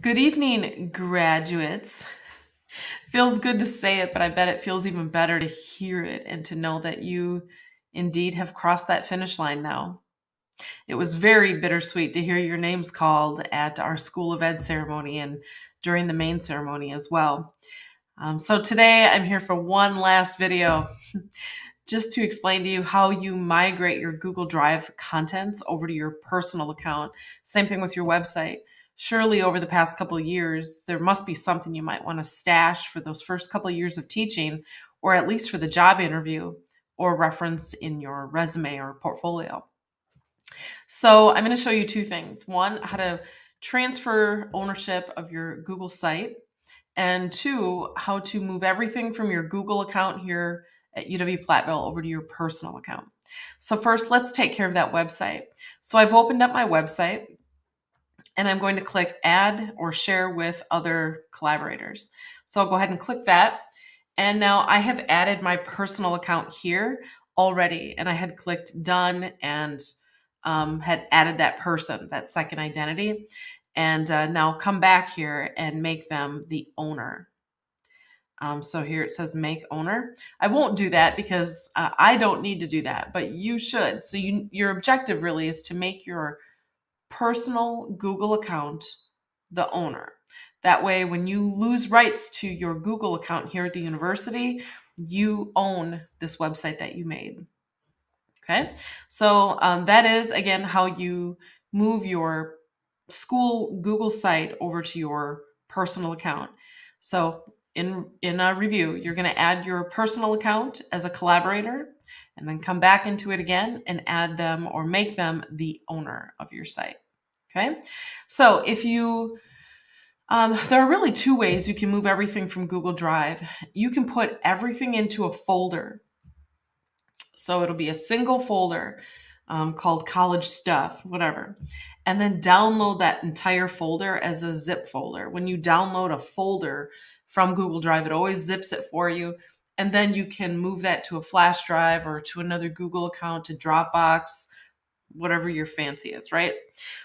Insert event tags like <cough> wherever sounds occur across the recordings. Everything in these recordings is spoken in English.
Good evening, graduates. Feels good to say it, but I bet it feels even better to hear it and to know that you indeed have crossed that finish line now. It was very bittersweet to hear your names called at our School of Ed ceremony and during the main ceremony as well. Um, so today I'm here for one last video <laughs> just to explain to you how you migrate your Google Drive contents over to your personal account. Same thing with your website surely over the past couple of years, there must be something you might want to stash for those first couple of years of teaching, or at least for the job interview or reference in your resume or portfolio. So I'm going to show you two things. One, how to transfer ownership of your Google site, and two, how to move everything from your Google account here at UW-Platteville over to your personal account. So first, let's take care of that website. So I've opened up my website and I'm going to click add or share with other collaborators. So I'll go ahead and click that. And now I have added my personal account here already. And I had clicked done and um, had added that person, that second identity. And uh, now come back here and make them the owner. Um, so here it says make owner. I won't do that because uh, I don't need to do that, but you should. So you, your objective really is to make your personal Google account the owner. That way, when you lose rights to your Google account here at the university, you own this website that you made. Okay, so um, that is again how you move your school Google site over to your personal account. So in in a review, you're going to add your personal account as a collaborator and then come back into it again and add them or make them the owner of your site. Okay. So if you, um, there are really two ways you can move everything from Google Drive. You can put everything into a folder. So it'll be a single folder um, called college stuff, whatever, and then download that entire folder as a zip folder. When you download a folder from Google Drive, it always zips it for you and then you can move that to a flash drive or to another Google account, to Dropbox, whatever your fancy is, right?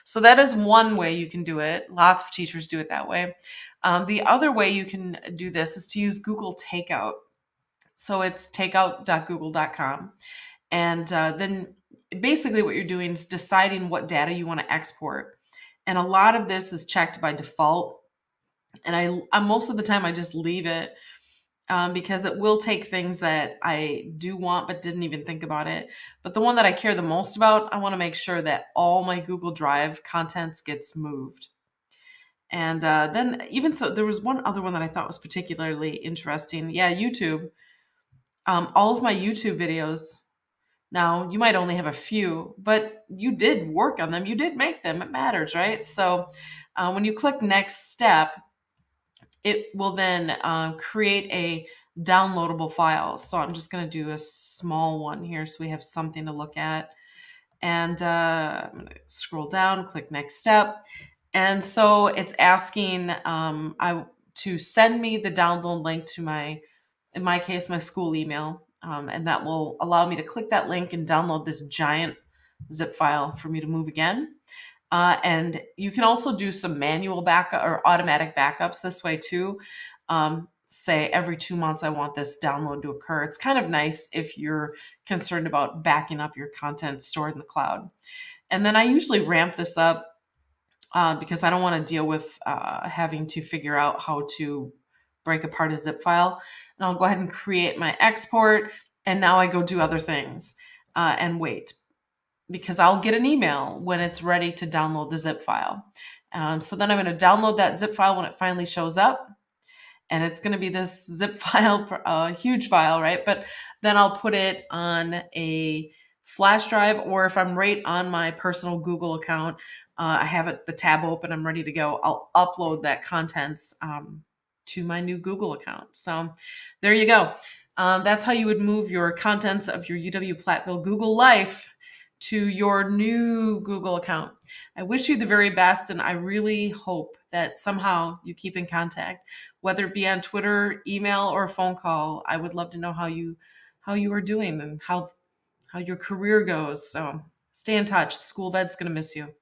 So that is one way you can do it. Lots of teachers do it that way. Um, the other way you can do this is to use Google Takeout. So it's takeout.google.com. And uh, then basically what you're doing is deciding what data you want to export. And a lot of this is checked by default. And I, I most of the time I just leave it um, because it will take things that I do want but didn't even think about it. But the one that I care the most about, I want to make sure that all my Google Drive contents gets moved. And uh, then even so, there was one other one that I thought was particularly interesting. Yeah, YouTube. Um, all of my YouTube videos. Now you might only have a few, but you did work on them. You did make them. It matters, right? So uh, when you click next step, it will then uh, create a downloadable file. So I'm just going to do a small one here so we have something to look at. And uh, I'm going to scroll down, click next step. And so it's asking um, I to send me the download link to my, in my case, my school email. Um, and that will allow me to click that link and download this giant zip file for me to move again. Uh, and you can also do some manual backup or automatic backups this way too. Um, say every two months I want this download to occur. It's kind of nice if you're concerned about backing up your content stored in the cloud. And then I usually ramp this up uh, because I don't want to deal with uh, having to figure out how to break apart a zip file. And I'll go ahead and create my export. And now I go do other things uh, and wait because I'll get an email when it's ready to download the zip file. Um, so then I'm going to download that zip file when it finally shows up. And it's going to be this <laughs> zip file, a uh, huge file, right? But then I'll put it on a flash drive, or if I'm right on my personal Google account, uh, I have it, the tab open, I'm ready to go. I'll upload that contents um, to my new Google account. So there you go. Um, that's how you would move your contents of your UW Platteville Google Life to your new Google account. I wish you the very best, and I really hope that somehow you keep in contact, whether it be on Twitter, email, or a phone call. I would love to know how you how you are doing and how how your career goes. So stay in touch. The school Ed's gonna miss you.